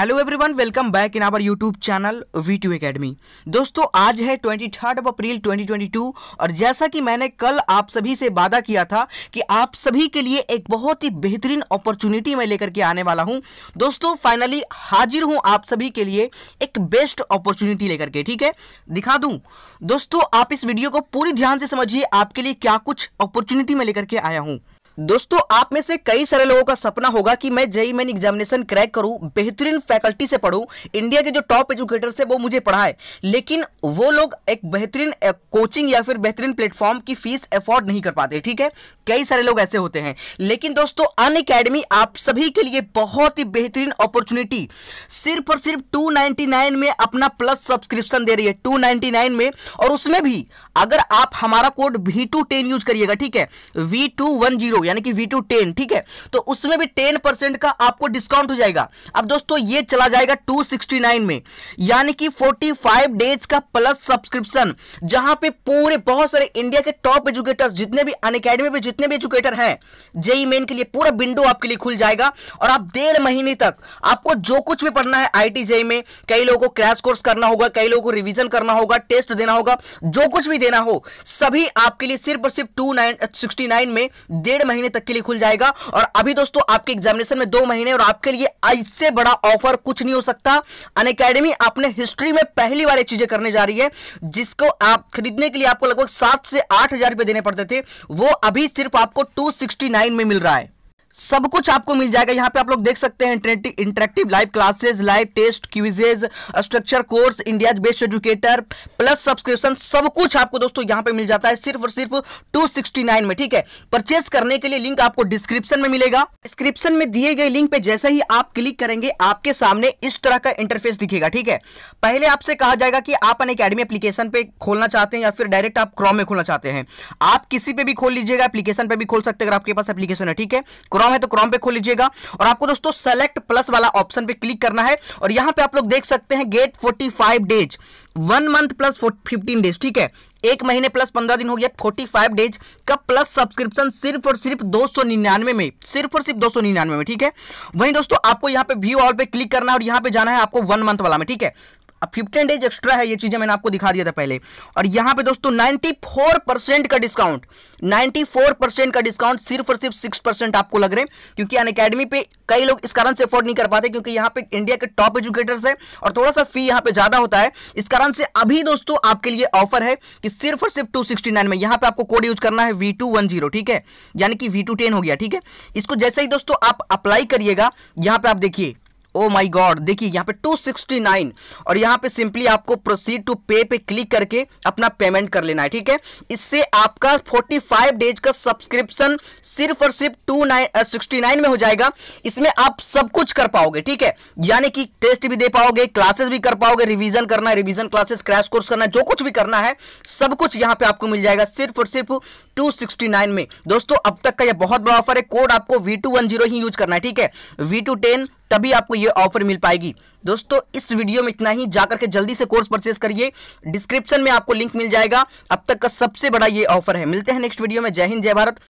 hello everyone welcome back in our YouTube channel V two academy दोस्तों आज है twenty third April 2022 और जैसा कि मैंने कल आप सभी से वादा किया था कि आप सभी के लिए एक बहुत ही बेहतरीन अपॉर्चुनिटी मैं लेकर के आने वाला हूं दोस्तों फाइनली हाजिर हूं आप सभी के लिए एक बेस्ट अपॉर्चुनिटी लेकर के ठीक है दिखा दूँ दोस्तों आप इस वीडियो को पूरी ध्यान से समझिए आपके लिए क्या कुछ अपॉर्चुनिटी मैं लेकर के आया हूँ दोस्तों आप में से कई सारे लोगों का सपना होगा कि मैं जेई मेन एग्जामिनेशन क्रैक करूं बेहतरीन फैकल्टी से पढ़ूं इंडिया के जो टॉप एजुकेटर से वो मुझे पढ़ाए लेकिन वो लोग एक बेहतरीन कोचिंग या फिर बेहतरीन प्लेटफॉर्म की फीस अफोर्ड नहीं कर पाते ठीक है कई सारे लोग ऐसे होते हैं लेकिन दोस्तों अन अकेडमी आप सभी के लिए बहुत ही बेहतरीन अपॉर्चुनिटी सिर्फ और सिर्फ टू में अपना प्लस सब्सक्रिप्शन दे रही है टू में और उसमें भी अगर आप हमारा कोड वी यूज करिएगा ठीक है वी टू यानी कि वी टू टेन ठीक है तो उसमें भी टेन परसेंट का आपको डिस्काउंट हो जाएगा अब दोस्तों ये चला जाएगा टू सिक्सटी नाइन में यानी कि फोर्टी फाइव डेज का प्लस सब्सक्रिप्शन जहां पे पूरे बहुत सारे इंडिया के टॉप एजुकेटर्स जितने भी अन अकेडमी में जितने भी एजुकेटर हैं जेई मेन e के लिए पूरा विंडो आपके लिए खुल जाएगा और आप डेढ़ महीने तक आपको जो कुछ भी पढ़ना है आई जेई e में कई लोगों को क्रैश कोर्स करना होगा कई लोगों को रिविजन करना होगा टेस्ट देना होगा जो कुछ भी देना हो सभी आपके लिए सिर्फ और सिर्फ टू में डेढ़ महीने तक के लिए खुल जाएगा और अभी दोस्तों आपके एग्जामिनेशन में दो महीने और आपके लिए इससे बड़ा ऑफर कुछ नहीं हो सकता अन अपने हिस्ट्री में पहली बार ये चीजें करने जा रही है जिसको आप खरीदने के लिए आपको लगभग सात से आठ हजार रुपए देने पड़ते थे वो अभी सिर्फ आपको टू में मिल रहा है सब कुछ आपको मिल जाएगा यहाँ पे आप लोग देख सकते हैं interactive live classes live test quizzes structure course India best educator plus subscription सब कुछ आपको दोस्तों यहाँ पे मिल जाता है सिर्फ और सिर्फ 269 में ठीक है परचेस करने के लिए लिंक आपको डिस्क्रिप्शन में मिलेगा डिस्क्रिप्शन में दिए गए लिंक पे जैसे ही आप क्लिक करेंगे आपके सामने इस तरह का इंटरफेस दिखेगा ठीक है पहले आपसे कहा जाएगा कि आप अन अकेडमी एप्लीकेशन पे खोलना चाहते हैं या फिर डायरेक्ट आप क्रॉम में खोलना चाहते हैं आप किसी पे भी खोल लीजिएगा एप्लीकेशन पे भी खोल सकते हैं अगर आपके पास एप्लीकेशन है ठीक है क्रोम है तो क्रोम पे खोल लीजिएगा और आपको दोस्तों सेलेक्ट प्लस वाला ऑप्शन पे क्लिक करना है और यहां पे आप लोग देख सकते हैं get 45 days one month plus fifteen days ठीक है एक महीने प्लस पंद्रह दिन हो गया फोर्टी फाइव डेज का प्लस सब्सक्रिप्शन सिर्फ और सिर्फ दो सौ निन्यानवे में सिर्फ और सिर्फ दो सौ निन्यानवे में ठीक है वहीं दोस्तों आपको यहां पे व्यू ऑल पे क्लिक करना है और यहां पे जाना है आपको वन मंथ वाला में ठीक है अब फिफ्टीन डेज एक्स्ट्रा है ये चीज़ें मैंने आपको दिखा दिया था पहले और यहाँ पे दोस्तों 94 परसेंट का डिस्काउंट 94 परसेंट का डिस्काउंट सिर्फ और सिर्फ 6 परसेंट आपको लग रहे हैं क्योंकि अन अकेडमी पे कई लोग इस कारण से अफोर्ड नहीं कर पाते क्योंकि यहाँ पे इंडिया के टॉप एजुकेटर्स है और थोड़ा सा फी यहाँ पे ज़्यादा होता है इस कारण से अभी दोस्तों आपके लिए ऑफर है कि सिर्फ और सिर्फ टू में यहाँ पे आपको कोड यूज करना है वी ठीक है यानी कि वी हो गया ठीक है इसको जैसे ही दोस्तों आप अप्लाई करिएगा यहाँ पे आप देखिए ओ माय गॉड देखिए यहाँ पे 269 और यहाँ पे सिंपली आपको प्रोसीड टू पे पे क्लिक करके अपना पेमेंट कर लेना है ठीक है इससे आपका 45 डेज का सब्सक्रिप्शन सिर्फ और सिर्फ टू नाइन में हो जाएगा इसमें आप सब कुछ कर पाओगे ठीक है यानी कि टेस्ट भी दे पाओगे क्लासेस भी कर पाओगे रिविजन करना रिविजन क्लासेस क्रैश कोर्स करना जो कुछ भी करना है सब कुछ यहाँ पे आपको मिल जाएगा सिर्फ और सिर्फ टू में दोस्तों अब तक का यह बहुत बड़ा ऑफर है कोड आपको वी ही यूज करना है ठीक है वी टू टेन तभी आपको ये ऑफर मिल पाएगी दोस्तों इस वीडियो में इतना ही जाकर के जल्दी से कोर्स परचेस करिए डिस्क्रिप्शन में आपको लिंक मिल जाएगा अब तक का सबसे बड़ा ये ऑफर है मिलते हैं नेक्स्ट वीडियो में जय हिंद जय भारत